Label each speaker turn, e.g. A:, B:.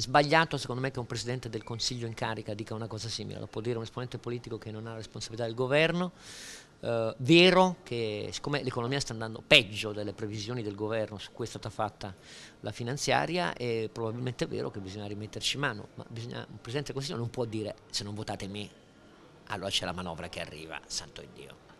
A: sbagliato secondo me che un Presidente del Consiglio in carica dica una cosa simile, lo può dire un esponente politico che non ha responsabilità del governo, eh, vero che siccome l'economia sta andando peggio delle previsioni del governo su cui è stata fatta la finanziaria è probabilmente vero che bisogna rimetterci mano, ma bisogna, un Presidente del Consiglio non può dire se non votate me
B: allora c'è la manovra che arriva, santo Dio.